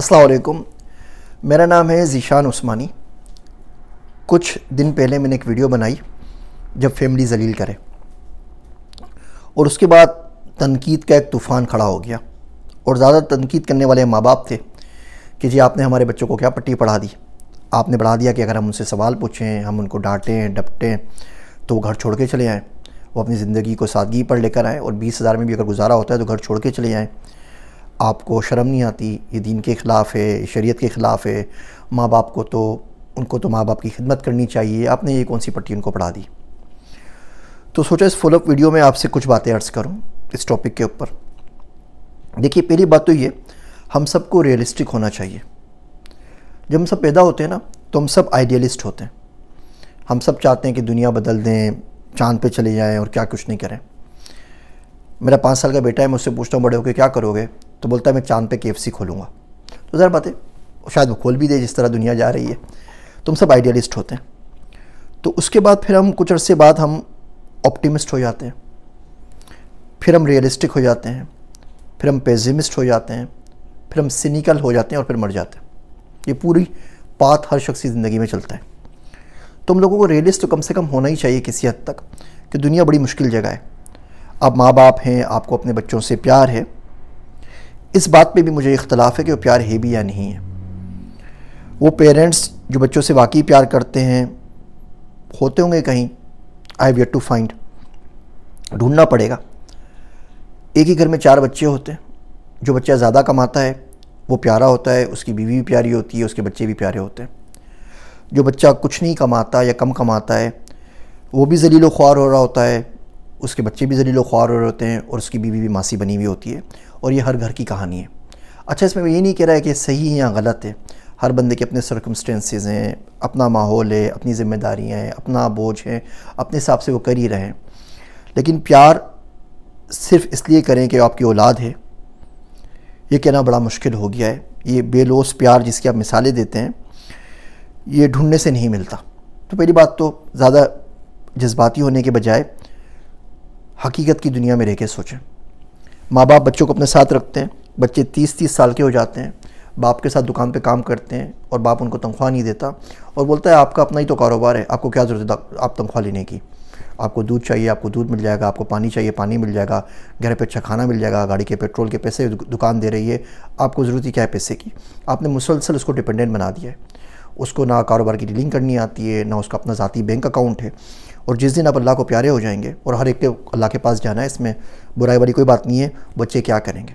असलकुम मेरा नाम है ज़ीशान उस्मानी कुछ दिन पहले मैंने एक वीडियो बनाई जब फैमिली जलील करे और उसके बाद तनकीद का एक तूफ़ान खड़ा हो गया और ज़्यादा तनकीद करने वाले माँ बाप थे कि जी आपने हमारे बच्चों को क्या पट्टी पढ़ा दी आपने बढ़ा दिया कि अगर हम उनसे सवाल पूछें हम उनको डांटें डपटें तो वो घर छोड़ के चले आएँ वो अपनी ज़िंदगी को सादगी पर लेकर आएँ और बीस हज़ार में भी अगर गुजारा होता है तो घर छोड़ के चले जाएँ आपको शर्म नहीं आती ये दीन के ख़िलाफ़ है शरीयत के ख़िलाफ़ है माँ बाप को तो उनको तो माँ बाप की खिदमत करनी चाहिए आपने ये कौन सी पट्टी उनको पढ़ा दी तो सोचा इस फॉलोअप वीडियो में आपसे कुछ बातें अर्ज़ करूँ इस टॉपिक के ऊपर देखिए पहली बात तो ये हम सबको रियलिस्टिक होना चाहिए जब हम सब पैदा होते हैं ना तो हम सब आइडियलिस्ट होते हैं हम सब चाहते हैं कि दुनिया बदल दें चांद पे चले जाएं और क्या कुछ नहीं करें मेरा पाँच साल का बेटा है मुझसे पूछता हूँ बड़े होकर क्या करोगे तो बोलता है मैं चांद पे के खोलूँगा तो ज़रा बातें शायद वो खोल भी दे जिस तरह दुनिया जा रही है तो हम सब आइडियलिस्ट होते हैं तो उसके बाद फिर हम कुछ अरसे बाद हम ऑप्टिमिस्ट हो जाते हैं फिर हम रियलिस्टिक हो जाते हैं फिर हम पेजिमिस्ट हो जाते हैं फिर हम सिनिकल हो जाते हैं और फिर मर जाते हैं ये पूरी पात हर शख्स की ज़िंदगी में चलता है तो हम लोगों को रियलिस्ट तो कम से कम होना ही चाहिए किसी हद तक कि दुनिया बड़ी मुश्किल जगह है आप माँ बाप हैं आपको अपने बच्चों से प्यार है इस बात पे भी मुझे इख्तलाफ है कि वो प्यार है भी या नहीं है वो पेरेंट्स जो बच्चों से वाकई प्यार करते हैं होते होंगे कहीं आई हैव टू फाइंड ढूंढना पड़ेगा एक ही घर में चार बच्चे होते हैं जो बच्चा ज़्यादा कमाता है वो प्यारा होता है उसकी बीवी भी प्यारी होती है उसके बच्चे भी प्यारे होते हैं जो बच्चा कुछ नहीं कमाता या कम कमाता है वो भी जलील ख्वार हो रहा होता है उसके बच्चे भी जलीलो ख्वार हो होते हैं और उसकी बीवी भी मासी बनी हुई होती है और ये हर घर की कहानी है अच्छा इसमें मैं ये नहीं कह रहा है कि सही है या गलत है हर बंदे के अपने सरकमस्टेंसेज हैं अपना माहौल है अपनी ज़िम्मेदारियाँ हैं अपना बोझ है अपने हिसाब से वो कर ही रहे हैं लेकिन प्यार सिर्फ इसलिए करें कि आपकी औलाद है ये कहना बड़ा मुश्किल हो गया है ये बेलोस प्यार जिसकी आप मिसालें देते हैं ये ढूंढने से नहीं मिलता तो पहली बात तो ज़्यादा जज्बाती होने के बजाय हकीकत की दुनिया में रह के सोचें माँ बाप बच्चों को अपने साथ रखते हैं बच्चे तीस तीस साल के हो जाते हैं बाप के साथ दुकान पे काम करते हैं और बाप उनको तनख्वाह नहीं देता और बोलता है आपका अपना ही तो कारोबार है आपको क्या ज़रूरत है आप तनख्वाह लेने की आपको दूध चाहिए आपको दूध मिल जाएगा आपको पानी चाहिए पानी मिल जाएगा घर पे अच्छा खाना मिल जाएगा गाड़ी के पेट्रोल के पैसे दुकान दे रही है आपको ज़रूरत ही क्या है पैसे की आपने मुसलसल उसको डिपेंडेंट बना दिया है उसको ना कारोबार की डीलिंग करनी आती है ना उसका अपना ज़ाती बैंक अकाउंट है और जिस दिन आप अल्लाह को प्यारे हो जाएंगे और हर एक के अल्लाह के पास जाना है इसमें बुराई वाली कोई बात नहीं है बच्चे क्या करेंगे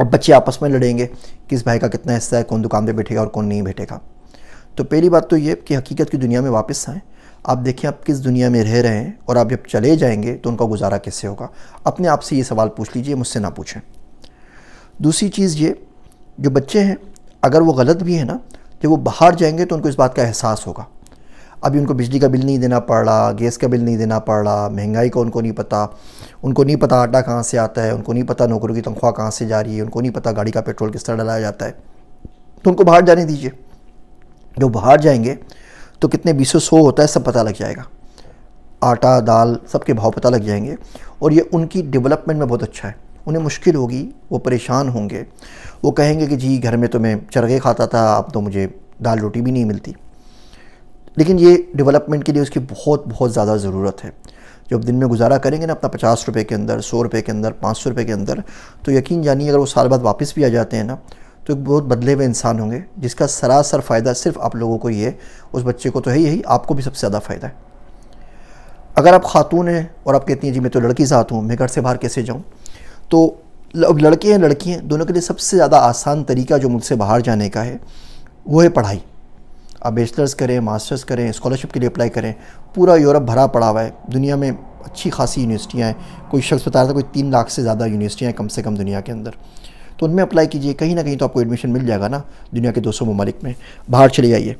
अब बच्चे आपस में लड़ेंगे किस भाई का कितना हिस्सा है कौन दुकान पर बैठेगा और कौन नहीं बैठेगा तो पहली बात तो ये कि हकीकत की दुनिया में वापस आएँ आप देखें आप किस दुनिया में रह रहे हैं और आप जब चले जाएंगे तो उनका गुजारा कैसे होगा अपने आप से ये सवाल पूछ लीजिए मुझसे ना पूछें दूसरी चीज़ ये जो बच्चे हैं अगर वो गलत भी है ना जब वो बाहर जाएंगे तो उनको इस बात का एहसास होगा अभी उनको बिजली का बिल नहीं देना पड़ रहा गैस का बिल नहीं देना पड़ रहा महंगाई का उनको नहीं पता उनको नहीं पता आटा कहाँ से आता है उनको नहीं पता नौकरों की तनख्वाह कहाँ से जा रही है उनको नहीं पता गाड़ी का पेट्रोल किस तरह डलाया जाता है तो उनको बाहर जाने दीजिए जब बाहर जाएंगे तो कितने बीसों सौ होता है सब पता लग जाएगा आटा दाल सब के भाव पता लग जाएंगे और ये उनकी डेवलपमेंट में बहुत अच्छा है उन्हें मुश्किल होगी वो परेशान होंगे वो कहेंगे कि जी घर में तो मैं चरगे खाता था अब तो मुझे दाल रोटी भी नहीं मिलती लेकिन ये डेवलपमेंट के लिए उसकी बहुत बहुत ज़्यादा ज़रूरत है जब दिन में गुजारा करेंगे ना अपना पचास रुपये के अंदर सौ रुपये के अंदर पाँच सौ रुपये के अंदर तो यकीन जानिए अगर वो साल बाद वापस भी आ जाते हैं ना तो एक बहुत बदले हुए इंसान होंगे जिसका सरासर फ़ायदा सिर्फ आप लोगों को ही है उस बच्चे को तो है यही आपको भी सबसे ज़्यादा फ़ायदा है अगर आप खातून हैं और आप कहती हैं जी मैं तो लड़की ज़ात हूँ मैं घर से बाहर कैसे जाऊँ तो अब लड़के हैं लड़की हैं दोनों के लिए सबसे ज़्यादा आसान तरीका जो मुझसे बाहर जाने का है वो है पढ़ाई आप बेचलर्स करें मास्टर्स करें स्कॉलरशिप के लिए अप्लाई करें पूरा यूरोप भरा पड़ा हुआ है दुनिया में अच्छी खासी यूनिवर्सिटियाँ हैं कोई शख्स बता रहा था कोई तीन लाख से ज़्यादा यूनिवर्सिटियाँ हैं कम से कम दुनिया के अंदर तो उनमें अप्लाई कीजिए कहीं ना कहीं तो आपको एडमिशन मिल जाएगा ना दुनिया के दो सौ में बाहर चले जाइए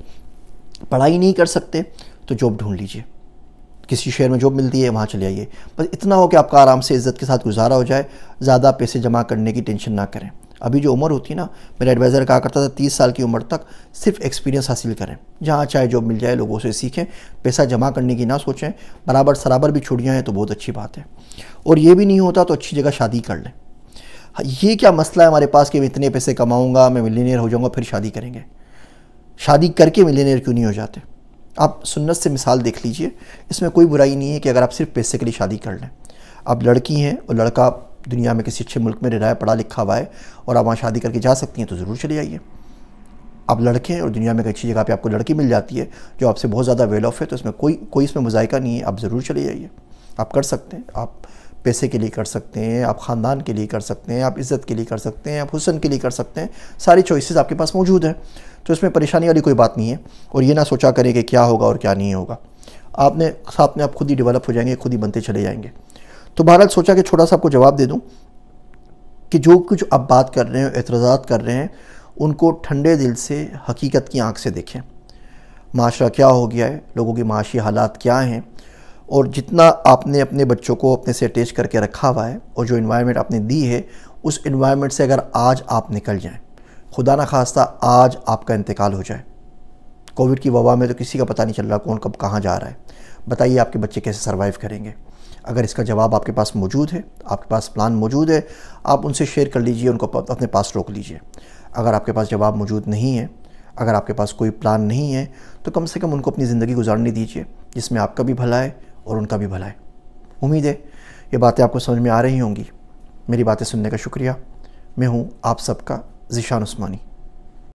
पढ़ाई नहीं कर सकते तो जॉब ढूंढ लीजिए किसी शहर में जॉब मिलती है वहाँ चले आइए बस इतना हो कि आपका आराम से इज़्ज़त के साथ गुजारा हो जाए ज़्यादा पैसे जमा करने की टेंशन ना करें अभी जो उम्र होती है ना मेरा एडवाइज़र कहा करता था तीस साल की उम्र तक सिर्फ एक्सपीरियंस हासिल करें जहाँ चाहे जॉब मिल जाए लोगों से सीखें पैसा जमा करने की ना सोचें बराबर सराबर भी छुड़ियाँ हैं तो बहुत अच्छी बात है और ये भी नहीं होता तो अच्छी जगह शादी कर लें हाँ, ये क्या मसला है हमारे पास कि मैं इतने पैसे कमाऊँगा मैं मिलीनियर हो जाऊँगा फिर शादी करेंगे शादी करके मिलीनियर क्यों नहीं हो जाते आप सुन्नत से मिसाल देख लीजिए इसमें कोई बुराई नहीं है कि अगर आप सिर्फ पैसे के लिए शादी कर लें आप लड़की हैं और लड़का दुनिया में किसी अच्छे मुल्क में रह रहा है पढ़ा लिखा हुआ है और आप वहाँ शादी करके जा सकती हैं तो ज़रूर चले जाइए आप लड़के हैं और दुनिया में एक अच्छी जगह पर आपको लड़की मिल जाती है जो आपसे बहुत ज़्यादा वेल ऑफ है तो इसमें कोई कोई इसमें मुजायका नहीं है आप ज़रूर चले जाइए आप कर सकते हैं आप पैसे के लिए कर सकते हैं आप ख़ानदान के लिए कर सकते हैं आप इज़्ज़त के लिए कर सकते हैं आप हुसन के लिए कर सकते हैं सारी चॉइसेस आपके पास मौजूद हैं तो इसमें परेशानी वाली कोई बात नहीं है और ये ना सोचा करें कि क्या होगा और क्या नहीं होगा आपने साथ में आप खुद ही डेवलप हो जाएंगे खुद ही बनते चले जाएंगे तो भारत सोचा कि छोटा सा आपको जवाब दे दूँ कि जो कुछ आप बात कर रहे हैं एतराज़ात कर रहे हैं उनको ठंडे दिल से हकीकत की आँख से देखें माशरा क्या हो गया है लोगों के माशी हालात क्या हैं और जितना आपने अपने बच्चों को अपने से अटैच करके रखा हुआ है और जो इन्वायरमेंट आपने दी है उस इन्वायरमेंट से अगर आज आप निकल जाएं खुदा ना खास्ता आज आपका इंतकाल हो जाए कोविड की वबा में तो किसी का पता नहीं चल रहा कौन कब कहाँ जा रहा है बताइए आपके बच्चे कैसे सर्वाइव करेंगे अगर इसका जवाब आपके पास मौजूद है आपके पास प्लान मौजूद है आप उनसे शेयर कर लीजिए उनको अपने पास रोक लीजिए अगर आपके पास जवाब मौजूद नहीं है अगर आपके पास कोई प्लान नहीं है तो कम से कम उनको अपनी ज़िंदगी गुजारने दीजिए जिसमें आपका भी भला है और उनका भी भला है उम्मीद है ये बातें आपको समझ में आ रही होंगी मेरी बातें सुनने का शुक्रिया मैं हूँ आप सबका ज़िशान उस्मानी